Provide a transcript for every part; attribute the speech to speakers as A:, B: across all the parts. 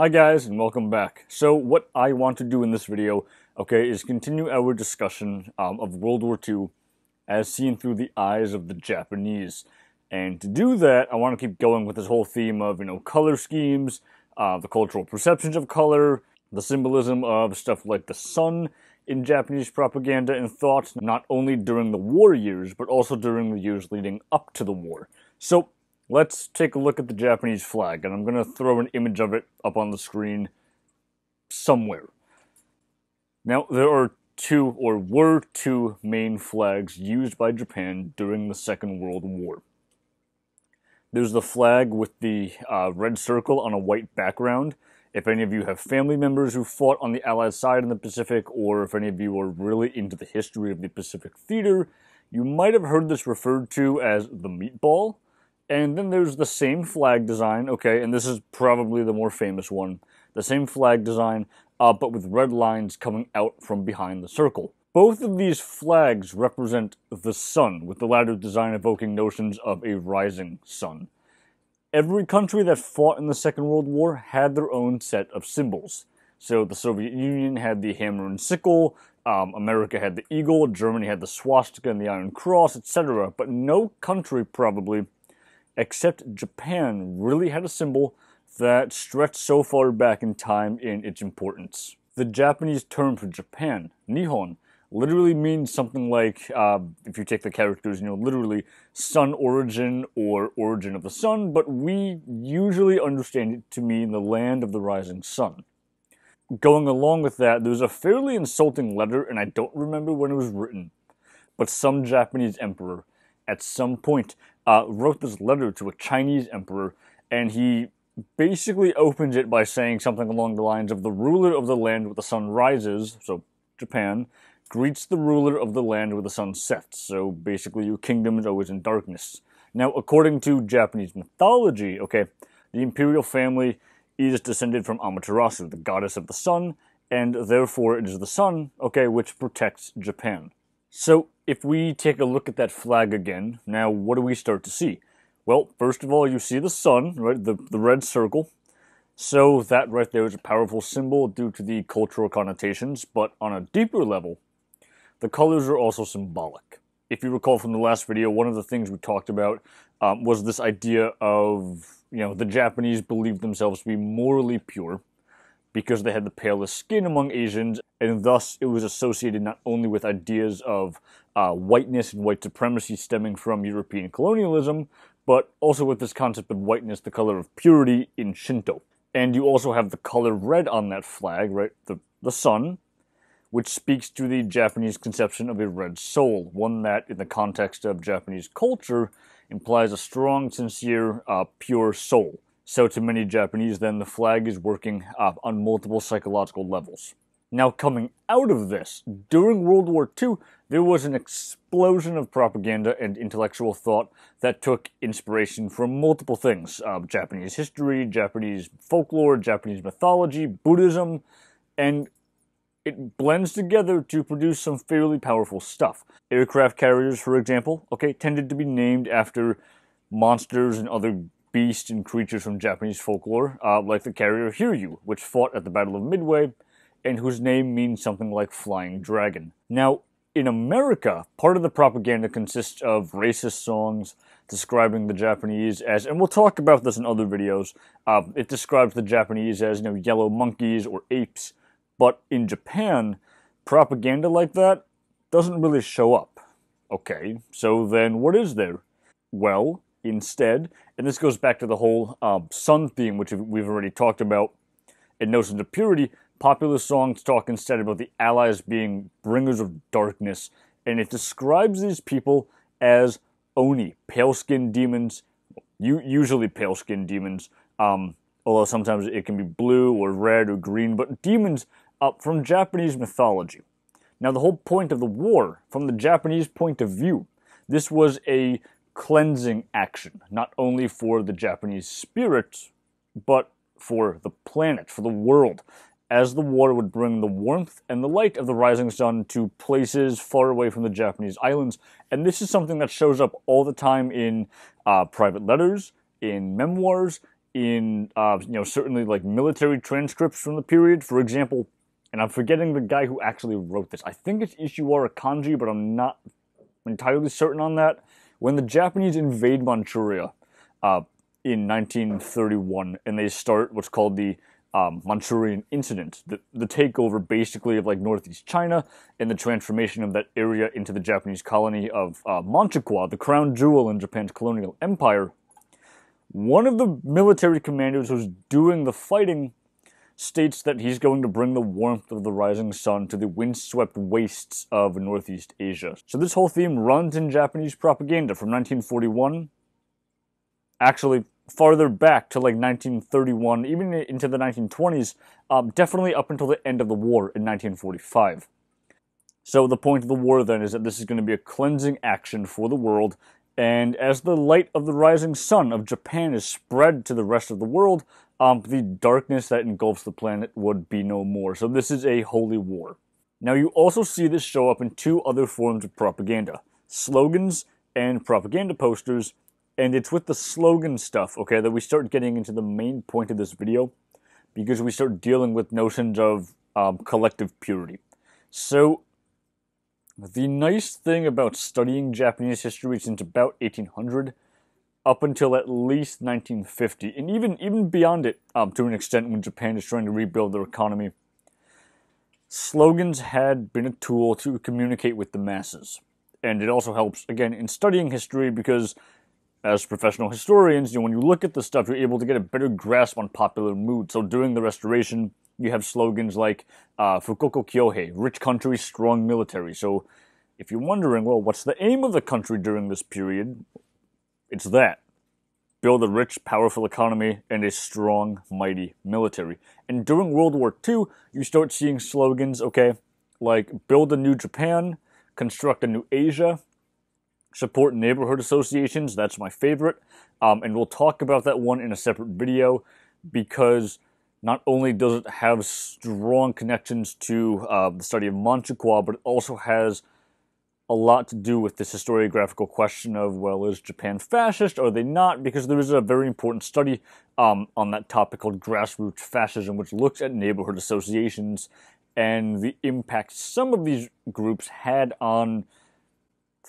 A: Hi guys and welcome back. So what I want to do in this video, okay, is continue our discussion um, of World War II as seen through the eyes of the Japanese. And to do that, I want to keep going with this whole theme of, you know, color schemes, uh, the cultural perceptions of color, the symbolism of stuff like the sun in Japanese propaganda and thought, not only during the war years, but also during the years leading up to the war. So let's take a look at the Japanese flag, and I'm going to throw an image of it up on the screen somewhere. Now, there are two, or were two, main flags used by Japan during the Second World War. There's the flag with the uh, red circle on a white background. If any of you have family members who fought on the Allied side in the Pacific, or if any of you are really into the history of the Pacific theater, you might have heard this referred to as the meatball. And then there's the same flag design, okay, and this is probably the more famous one. The same flag design, uh, but with red lines coming out from behind the circle. Both of these flags represent the sun, with the latter design evoking notions of a rising sun. Every country that fought in the Second World War had their own set of symbols. So the Soviet Union had the hammer and sickle, um, America had the eagle, Germany had the swastika and the Iron Cross, etc. But no country probably except Japan really had a symbol that stretched so far back in time in its importance. The Japanese term for Japan, Nihon, literally means something like, uh, if you take the characters, you know, literally sun origin or origin of the sun, but we usually understand it to mean the land of the rising sun. Going along with that, there's a fairly insulting letter, and I don't remember when it was written, but some Japanese emperor at some point uh, wrote this letter to a Chinese emperor, and he basically opens it by saying something along the lines of the ruler of the land where the sun rises, so Japan, greets the ruler of the land where the sun sets, so basically your kingdom is always in darkness. Now, according to Japanese mythology, okay, the imperial family is descended from Amaterasu, the goddess of the sun, and therefore it is the sun, okay, which protects Japan. So if we take a look at that flag again, now what do we start to see? Well, first of all, you see the sun, right, the, the red circle. So that right there is a powerful symbol due to the cultural connotations, but on a deeper level, the colors are also symbolic. If you recall from the last video, one of the things we talked about um, was this idea of, you know, the Japanese believe themselves to be morally pure, because they had the palest skin among Asians, and thus it was associated not only with ideas of uh, whiteness and white supremacy stemming from European colonialism, but also with this concept of whiteness, the color of purity in Shinto. And you also have the color red on that flag, right? The, the sun, which speaks to the Japanese conception of a red soul, one that, in the context of Japanese culture, implies a strong, sincere, uh, pure soul. So to many Japanese, then, the flag is working uh, on multiple psychological levels. Now, coming out of this, during World War II, there was an explosion of propaganda and intellectual thought that took inspiration from multiple things uh, Japanese history, Japanese folklore, Japanese mythology, Buddhism, and it blends together to produce some fairly powerful stuff. Aircraft carriers, for example, okay, tended to be named after monsters and other beast and creatures from Japanese folklore, uh, like the carrier Hiryu, which fought at the Battle of Midway, and whose name means something like flying dragon. Now, in America, part of the propaganda consists of racist songs describing the Japanese as, and we'll talk about this in other videos, uh, it describes the Japanese as, you know, yellow monkeys or apes, but in Japan, propaganda like that doesn't really show up. Okay, so then what is there? Well, instead. And this goes back to the whole um, sun theme, which we've already talked about in Notions of Purity. Popular songs talk instead about the Allies being bringers of darkness, and it describes these people as Oni, pale skinned demons, usually pale skinned demons, um, although sometimes it can be blue or red or green, but demons uh, from Japanese mythology. Now, the whole point of the war, from the Japanese point of view, this was a cleansing action, not only for the Japanese spirit, but for the planet, for the world, as the water would bring the warmth and the light of the rising sun to places far away from the Japanese islands. And this is something that shows up all the time in uh, private letters, in memoirs, in uh, you know certainly like military transcripts from the period. For example, and I'm forgetting the guy who actually wrote this. I think it's Ishiwara Kanji, but I'm not entirely certain on that when the Japanese invade Manchuria uh, in 1931 and they start what's called the um, Manchurian incident, the, the takeover basically of like northeast China and the transformation of that area into the Japanese colony of uh, Manchukuo, the crown jewel in Japan's colonial empire. One of the military commanders who's doing the fighting states that he's going to bring the warmth of the rising sun to the windswept wastes of Northeast Asia. So this whole theme runs in Japanese propaganda from 1941, actually farther back to like 1931, even into the 1920s, um, definitely up until the end of the war in 1945. So the point of the war then is that this is going to be a cleansing action for the world and as the light of the rising sun of Japan is spread to the rest of the world, um, the darkness that engulfs the planet would be no more. So this is a holy war. Now you also see this show up in two other forms of propaganda, slogans and propaganda posters, and it's with the slogan stuff, okay, that we start getting into the main point of this video, because we start dealing with notions of um, collective purity. So the nice thing about studying Japanese history since about 1800, up until at least 1950, and even, even beyond it um, to an extent when Japan is trying to rebuild their economy, slogans had been a tool to communicate with the masses. And it also helps, again, in studying history because as professional historians, you know, when you look at the stuff, you're able to get a better grasp on popular mood. So during the Restoration, you have slogans like uh, Fukoko Kyohei, rich country, strong military. So if you're wondering, well, what's the aim of the country during this period? It's that. Build a rich, powerful economy and a strong, mighty military. And during World War II, you start seeing slogans, okay, like build a new Japan, construct a new Asia, Support neighborhood associations, that's my favorite. Um, and we'll talk about that one in a separate video because not only does it have strong connections to uh, the study of Manchukuo, but it also has a lot to do with this historiographical question of, well, is Japan fascist? Are they not? Because there is a very important study um, on that topic called Grassroots Fascism, which looks at neighborhood associations and the impact some of these groups had on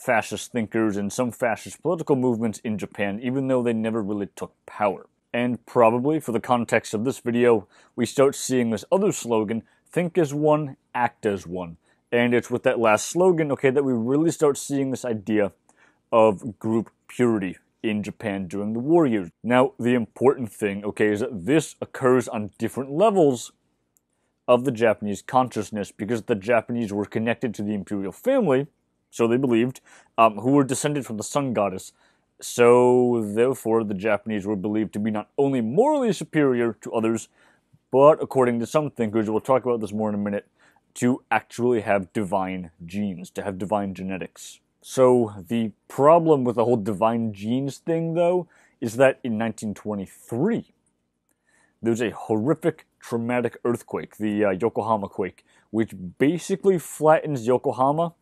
A: fascist thinkers and some fascist political movements in Japan, even though they never really took power. And probably, for the context of this video, we start seeing this other slogan, think as one, act as one. And it's with that last slogan, okay, that we really start seeing this idea of group purity in Japan during the war years. Now, the important thing, okay, is that this occurs on different levels of the Japanese consciousness because the Japanese were connected to the imperial family, so they believed, um, who were descended from the sun goddess. So, therefore, the Japanese were believed to be not only morally superior to others, but according to some thinkers, we'll talk about this more in a minute, to actually have divine genes, to have divine genetics. So, the problem with the whole divine genes thing, though, is that in 1923, there was a horrific, traumatic earthquake, the uh, Yokohama quake, which basically flattens Yokohama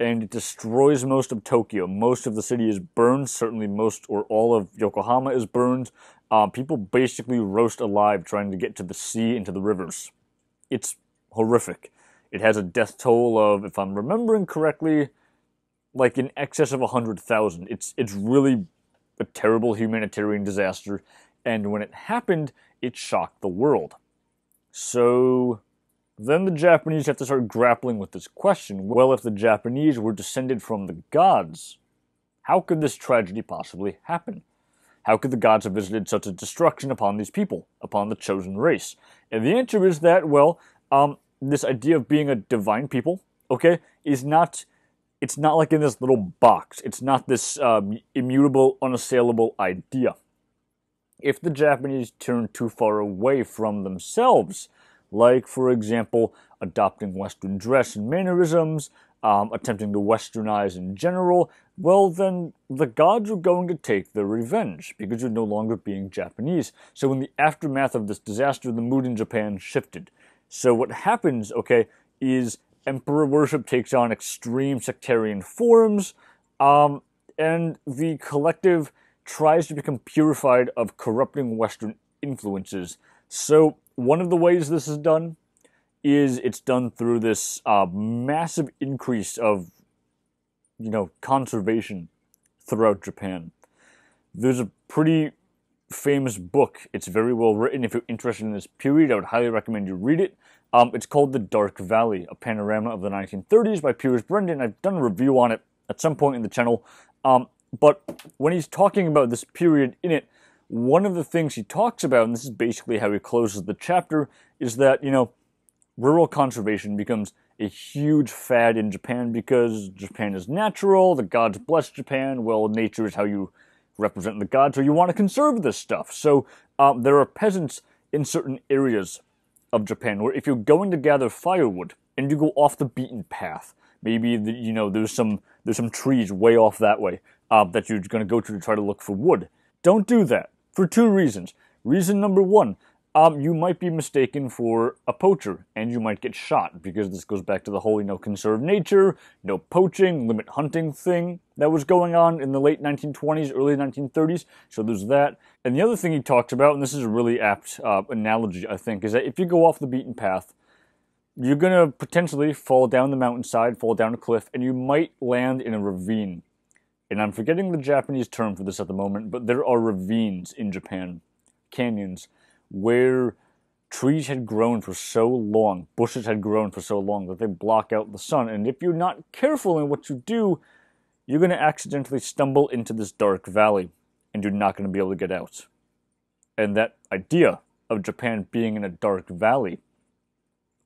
A: and it destroys most of Tokyo. Most of the city is burned. Certainly, most or all of Yokohama is burned. Uh, people basically roast alive trying to get to the sea and to the rivers. It's horrific. It has a death toll of, if I'm remembering correctly, like in excess of 100,000. It's, it's really a terrible humanitarian disaster. And when it happened, it shocked the world. So, then the Japanese have to start grappling with this question well, if the Japanese were descended from the gods, how could this tragedy possibly happen? How could the gods have visited such a destruction upon these people, upon the chosen race? And the answer is that, well, um, this idea of being a divine people, okay, is not. It's not like in this little box. It's not this um, immutable, unassailable idea. If the Japanese turn too far away from themselves, like, for example, adopting Western dress and mannerisms, um, attempting to westernize in general, well, then the gods are going to take their revenge because you're no longer being Japanese. So, in the aftermath of this disaster, the mood in Japan shifted. So, what happens, okay, is emperor worship takes on extreme sectarian forms, um, and the collective tries to become purified of corrupting Western influences. So, one of the ways this is done is it's done through this uh, massive increase of, you know, conservation throughout Japan. There's a pretty famous book. It's very well written. If you're interested in this period, I would highly recommend you read it. Um, it's called The Dark Valley, A Panorama of the 1930s by Piers Brendan. I've done a review on it at some point in the channel. Um, but when he's talking about this period in it, one of the things he talks about, and this is basically how he closes the chapter, is that, you know, rural conservation becomes a huge fad in Japan because Japan is natural, the gods bless Japan, well, nature is how you represent the gods, so you want to conserve this stuff. So um, there are peasants in certain areas of Japan where if you're going to gather firewood and you go off the beaten path, maybe the, you know there's some there's some trees way off that way uh, that you're going to go to to try to look for wood. Don't do that for two reasons. Reason number one, um, you might be mistaken for a poacher and you might get shot because this goes back to the whole, you know, conserve nature, no poaching, limit hunting thing that was going on in the late 1920s, early 1930s. So there's that. And the other thing he talks about, and this is a really apt uh, analogy, I think, is that if you go off the beaten path, you're going to potentially fall down the mountainside, fall down a cliff, and you might land in a ravine and I'm forgetting the Japanese term for this at the moment, but there are ravines in Japan, canyons, where trees had grown for so long, bushes had grown for so long that they block out the sun. And if you're not careful in what you do, you're going to accidentally stumble into this dark valley and you're not going to be able to get out. And that idea of Japan being in a dark valley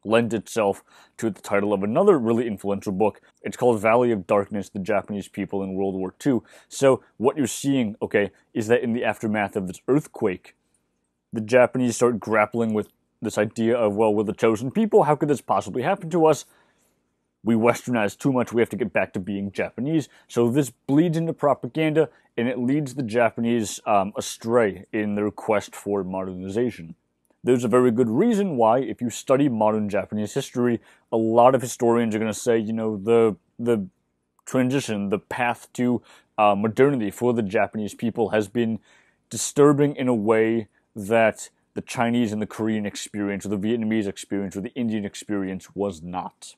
A: lends itself to the title of another really influential book. It's called Valley of Darkness The Japanese People in World War II. So, what you're seeing, okay, is that in the aftermath of this earthquake, the Japanese start grappling with this idea of, well, we're the chosen people. How could this possibly happen to us? We westernized too much. We have to get back to being Japanese. So this bleeds into propaganda and it leads the Japanese um, astray in their quest for modernization. There's a very good reason why, if you study modern Japanese history, a lot of historians are going to say, you know, the the transition, the path to uh, modernity for the Japanese people has been disturbing in a way that the Chinese and the Korean experience, or the Vietnamese experience, or the Indian experience was not.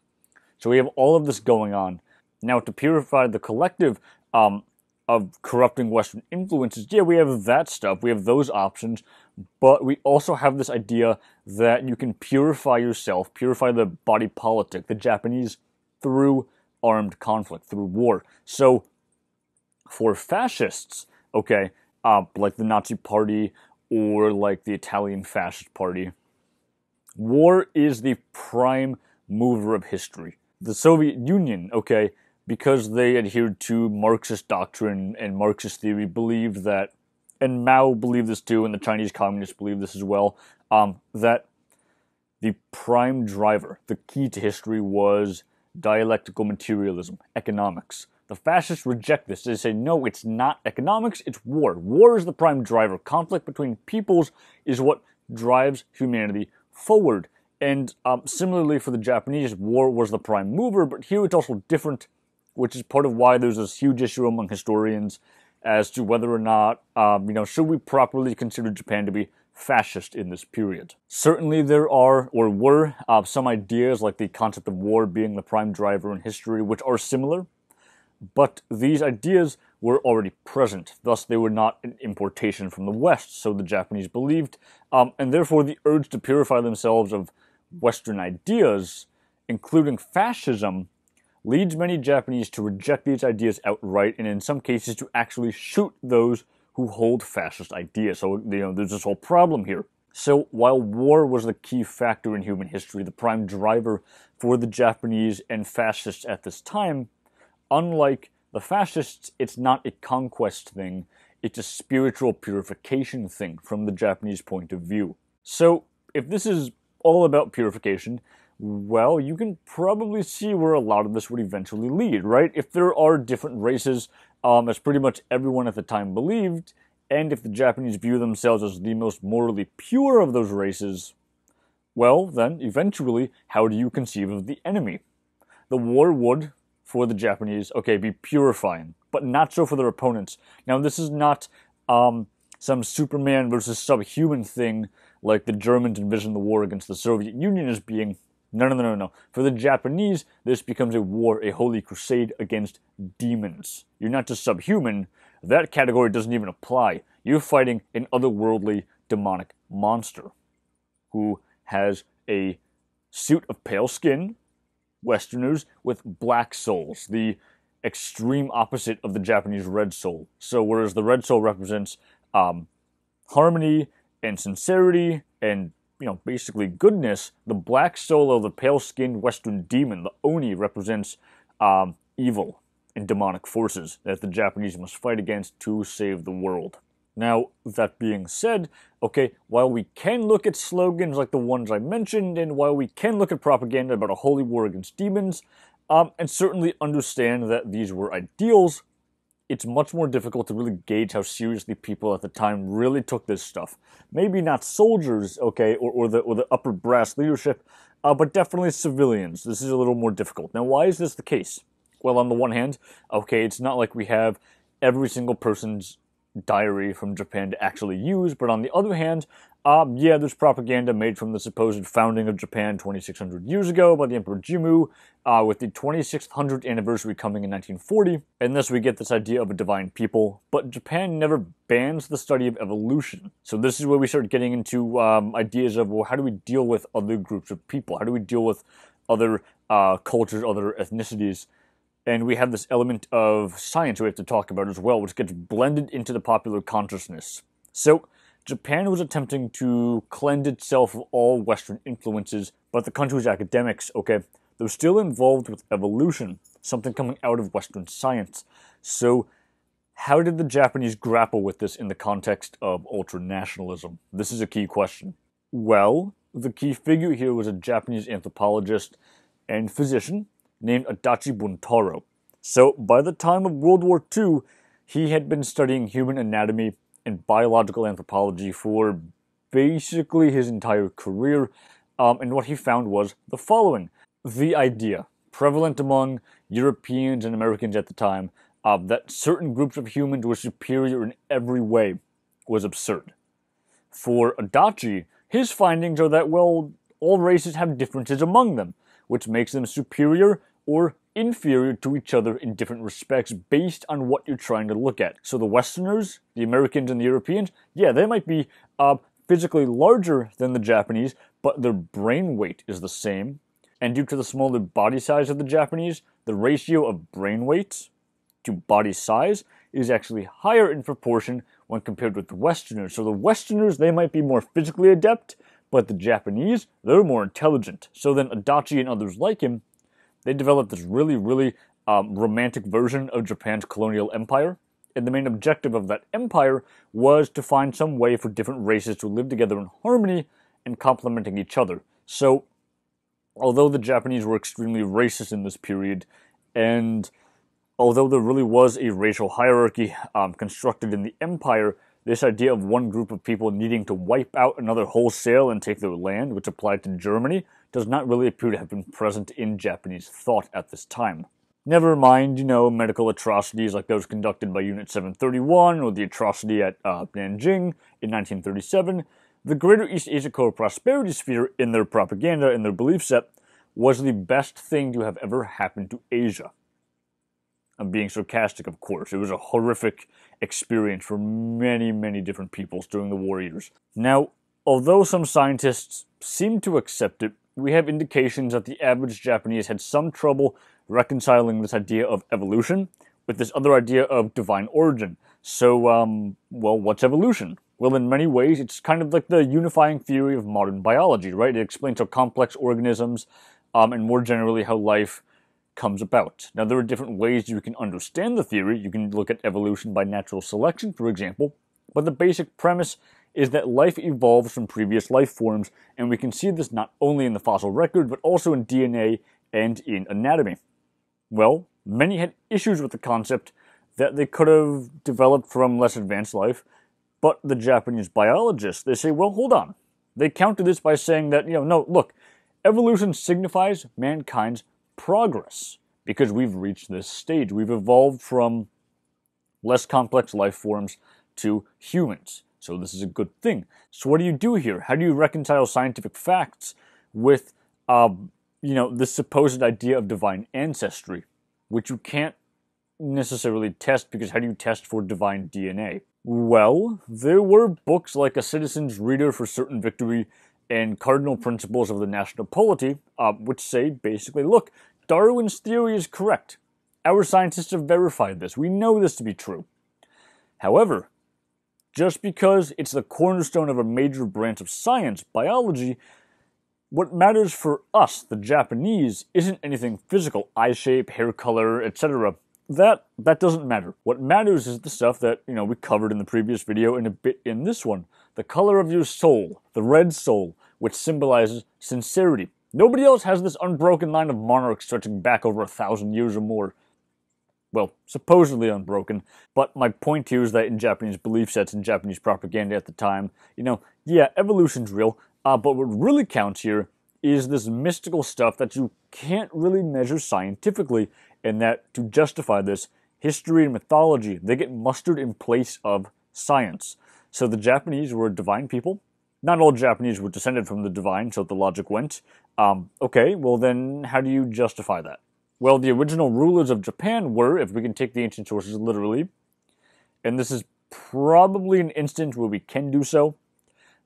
A: So we have all of this going on. Now, to purify the collective, um, of corrupting Western influences. Yeah, we have that stuff, we have those options, but we also have this idea that you can purify yourself, purify the body politic, the Japanese, through armed conflict, through war. So, for fascists, okay, uh, like the Nazi Party or like the Italian Fascist Party, war is the prime mover of history. The Soviet Union, okay, because they adhered to Marxist doctrine and Marxist theory, believed that, and Mao believed this too, and the Chinese communists believed this as well, um, that the prime driver, the key to history, was dialectical materialism, economics. The fascists reject this. They say, no, it's not economics, it's war. War is the prime driver. Conflict between peoples is what drives humanity forward. And um, similarly for the Japanese, war was the prime mover, but here it's also different which is part of why there's this huge issue among historians as to whether or not, um, you know, should we properly consider Japan to be fascist in this period. Certainly, there are or were uh, some ideas like the concept of war being the prime driver in history, which are similar, but these ideas were already present. Thus, they were not an importation from the West, so the Japanese believed, um, and therefore the urge to purify themselves of Western ideas, including fascism, leads many Japanese to reject these ideas outright and in some cases to actually shoot those who hold fascist ideas. So, you know, there's this whole problem here. So, while war was the key factor in human history, the prime driver for the Japanese and fascists at this time, unlike the fascists, it's not a conquest thing, it's a spiritual purification thing from the Japanese point of view. So, if this is all about purification, well, you can probably see where a lot of this would eventually lead, right? If there are different races, um, as pretty much everyone at the time believed, and if the Japanese view themselves as the most morally pure of those races, well, then eventually, how do you conceive of the enemy? The war would, for the Japanese, okay, be purifying, but not so for their opponents. Now, this is not um, some Superman versus subhuman thing like the Germans envisioned the war against the Soviet Union as being no, no, no, no, no. For the Japanese, this becomes a war, a holy crusade against demons. You're not just subhuman. That category doesn't even apply. You're fighting an otherworldly demonic monster who has a suit of pale skin, Westerners, with black souls, the extreme opposite of the Japanese red soul. So, whereas the red soul represents um, harmony and sincerity and you know, basically goodness, the black soul of the pale-skinned western demon, the Oni, represents um, evil and demonic forces that the Japanese must fight against to save the world. Now, that being said, okay, while we can look at slogans like the ones I mentioned, and while we can look at propaganda about a holy war against demons, um, and certainly understand that these were ideals, it's much more difficult to really gauge how seriously people at the time really took this stuff. Maybe not soldiers, okay, or, or the or the upper brass leadership, uh, but definitely civilians. This is a little more difficult. Now, why is this the case? Well, on the one hand, okay, it's not like we have every single person's diary from Japan to actually use. But on the other hand, um, yeah, there's propaganda made from the supposed founding of Japan 2,600 years ago by the Emperor Jimmu, uh, with the 2,600th anniversary coming in 1940, and thus we get this idea of a divine people. But Japan never bans the study of evolution. So this is where we start getting into um, ideas of, well, how do we deal with other groups of people? How do we deal with other uh, cultures, other ethnicities? And we have this element of science we have to talk about as well, which gets blended into the popular consciousness. So, Japan was attempting to cleanse itself of all Western influences, but the country's academics, okay, they're still involved with evolution, something coming out of Western science. So, how did the Japanese grapple with this in the context of ultranationalism? This is a key question. Well, the key figure here was a Japanese anthropologist and physician named Adachi Buntaro. So by the time of World War II, he had been studying human anatomy and biological anthropology for basically his entire career. Um, and what he found was the following the idea, prevalent among Europeans and Americans at the time, uh, that certain groups of humans were superior in every way was absurd. For Adachi, his findings are that, well, all races have differences among them which makes them superior or inferior to each other in different respects based on what you're trying to look at. So the Westerners, the Americans, and the Europeans, yeah, they might be uh, physically larger than the Japanese, but their brain weight is the same. And due to the smaller body size of the Japanese, the ratio of brain weight to body size is actually higher in proportion when compared with the Westerners. So the Westerners, they might be more physically adept, but the Japanese, they're more intelligent. So then Adachi and others like him, they developed this really, really um, romantic version of Japan's colonial empire. And the main objective of that empire was to find some way for different races to live together in harmony and complementing each other. So, although the Japanese were extremely racist in this period, and although there really was a racial hierarchy um, constructed in the empire, this idea of one group of people needing to wipe out another wholesale and take their land, which applied to Germany, does not really appear to have been present in Japanese thought at this time. Never mind, you know, medical atrocities like those conducted by Unit 731 or the atrocity at uh, Nanjing in 1937, the Greater East Asia Co Prosperity Sphere, in their propaganda and their belief set, was the best thing to have ever happened to Asia. I'm being sarcastic, of course. It was a horrific experience for many, many different peoples during the war years. Now, although some scientists seem to accept it, we have indications that the average Japanese had some trouble reconciling this idea of evolution with this other idea of divine origin. So, um, well, what's evolution? Well, in many ways, it's kind of like the unifying theory of modern biology, right? It explains how complex organisms um, and more generally how life comes about. Now, there are different ways you can understand the theory. You can look at evolution by natural selection, for example, but the basic premise is that life evolves from previous life forms, and we can see this not only in the fossil record, but also in DNA and in anatomy. Well, many had issues with the concept that they could have developed from less advanced life, but the Japanese biologists, they say, well, hold on. They counter this by saying that, you know, no, look, evolution signifies mankind's progress because we've reached this stage. We've evolved from less complex life forms to humans. So this is a good thing. So what do you do here? How do you reconcile scientific facts with, uh, you know, this supposed idea of divine ancestry, which you can't necessarily test because how do you test for divine DNA? Well, there were books like A Citizen's Reader for Certain Victory and cardinal principles of the national polity, uh, which say basically, look, Darwin's theory is correct. Our scientists have verified this. We know this to be true. However, just because it's the cornerstone of a major branch of science, biology, what matters for us, the Japanese, isn't anything physical, eye shape, hair color, etc. That that doesn't matter. What matters is the stuff that, you know, we covered in the previous video and a bit in this one. The color of your soul, the red soul, which symbolizes sincerity. Nobody else has this unbroken line of monarchs stretching back over a thousand years or more. Well, supposedly unbroken, but my point here is that in Japanese belief sets and Japanese propaganda at the time, you know, yeah, evolution's real, uh, but what really counts here is this mystical stuff that you can't really measure scientifically, and that to justify this, history and mythology, they get mustered in place of science. So the Japanese were a divine people, not all Japanese were descended from the divine, so the logic went. Um, okay, well then, how do you justify that? Well, the original rulers of Japan were, if we can take the ancient sources literally, and this is probably an instance where we can do so.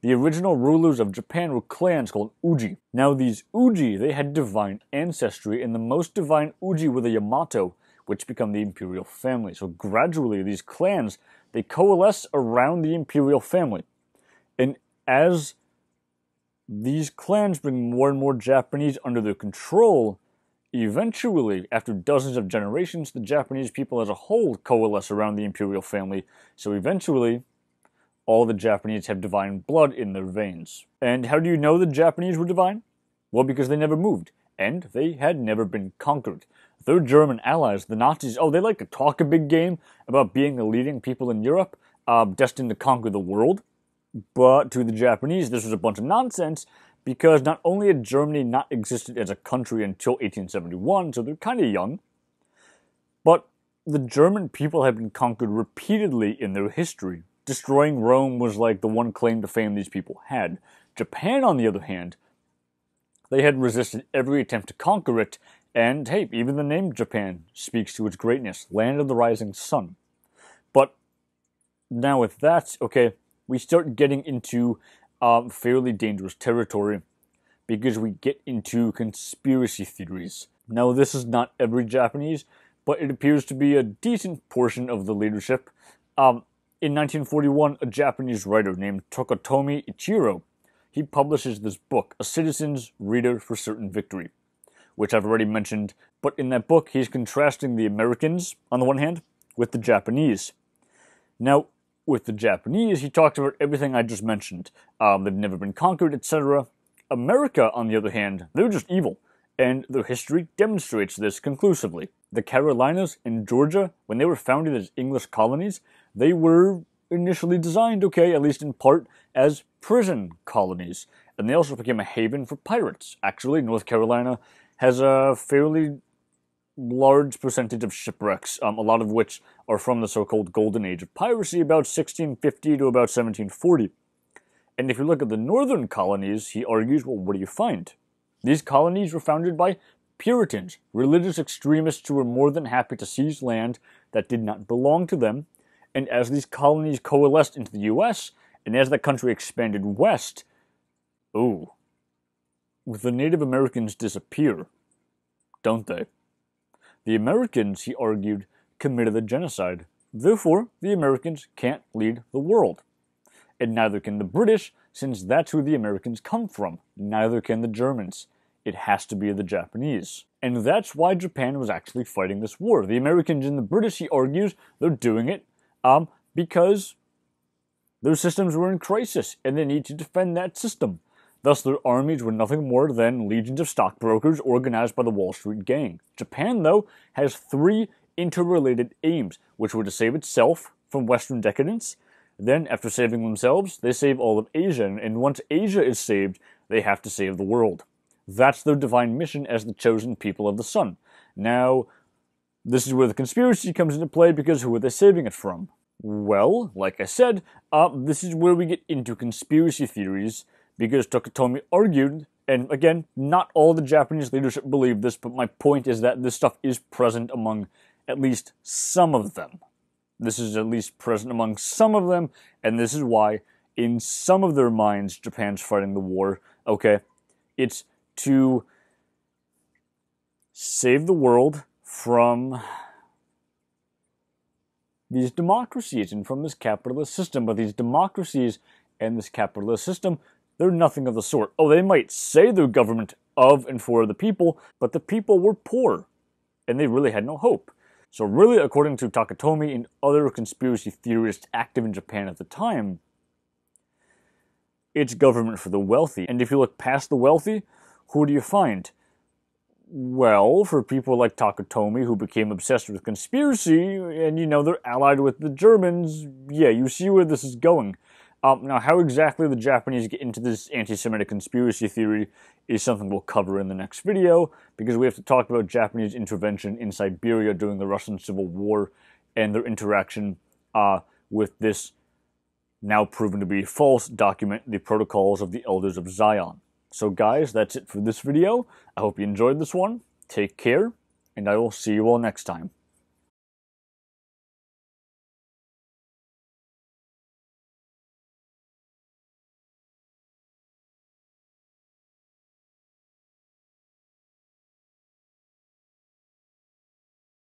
A: The original rulers of Japan were clans called Uji. Now, these Uji, they had divine ancestry, and the most divine Uji were the Yamato, which become the imperial family. So gradually, these clans, they coalesce around the imperial family as these clans bring more and more Japanese under their control, eventually, after dozens of generations, the Japanese people as a whole coalesce around the imperial family, so eventually, all the Japanese have divine blood in their veins. And how do you know the Japanese were divine? Well, because they never moved, and they had never been conquered. Their German allies, the Nazis, oh, they like to talk a big game about being the leading people in Europe, uh, destined to conquer the world. But to the Japanese, this was a bunch of nonsense because not only had Germany not existed as a country until 1871, so they're kind of young, but the German people had been conquered repeatedly in their history. Destroying Rome was like the one claim to fame these people had. Japan, on the other hand, they had resisted every attempt to conquer it, and hey, even the name Japan speaks to its greatness land of the rising sun. But now, with that, okay, we start getting into um, fairly dangerous territory because we get into conspiracy theories. Now, this is not every Japanese, but it appears to be a decent portion of the leadership. Um, in 1941, a Japanese writer named Tokotomi Ichiro, he publishes this book, A Citizen's Reader for Certain Victory, which I've already mentioned. But in that book, he's contrasting the Americans, on the one hand, with the Japanese. Now, with the Japanese, he talked about everything I just mentioned. Um, they've never been conquered, etc. America, on the other hand, they're just evil, and their history demonstrates this conclusively. The Carolinas and Georgia, when they were founded as English colonies, they were initially designed, okay, at least in part, as prison colonies. And they also became a haven for pirates. Actually, North Carolina has a fairly large percentage of shipwrecks, um, a lot of which are from the so-called Golden Age of piracy, about 1650 to about 1740. And if you look at the northern colonies, he argues, well, what do you find? These colonies were founded by Puritans, religious extremists who were more than happy to seize land that did not belong to them. And as these colonies coalesced into the U.S., and as the country expanded west, ooh, the Native Americans disappear, don't they? The Americans, he argued, committed a genocide. Therefore, the Americans can't lead the world. And neither can the British, since that's where the Americans come from. Neither can the Germans. It has to be the Japanese. And that's why Japan was actually fighting this war. The Americans and the British, he argues, they're doing it um, because their systems were in crisis and they need to defend that system. Thus, their armies were nothing more than legions of stockbrokers organized by the Wall Street Gang. Japan, though, has three interrelated aims, which were to save itself from Western decadence. Then, after saving themselves, they save all of Asia, and once Asia is saved, they have to save the world. That's their divine mission as the chosen people of the sun. Now, this is where the conspiracy comes into play because who are they saving it from? Well, like I said, uh, this is where we get into conspiracy theories because Tokutomi argued, and again, not all the Japanese leadership believed this, but my point is that this stuff is present among at least some of them. This is at least present among some of them, and this is why, in some of their minds, Japan's fighting the war, okay? It's to save the world from these democracies and from this capitalist system. But these democracies and this capitalist system they're nothing of the sort. Oh, they might say they're government of and for the people, but the people were poor and they really had no hope. So, really, according to Takatomi and other conspiracy theorists active in Japan at the time, it's government for the wealthy. And if you look past the wealthy, who do you find? Well, for people like Takatomi, who became obsessed with conspiracy, and you know, they're allied with the Germans, yeah, you see where this is going. Um, now, how exactly the Japanese get into this anti-Semitic conspiracy theory is something we'll cover in the next video, because we have to talk about Japanese intervention in Siberia during the Russian Civil War and their interaction uh, with this now proven to be false document, the Protocols of the Elders of Zion. So guys, that's it for this video. I hope you enjoyed this one. Take care, and I will see you all next time.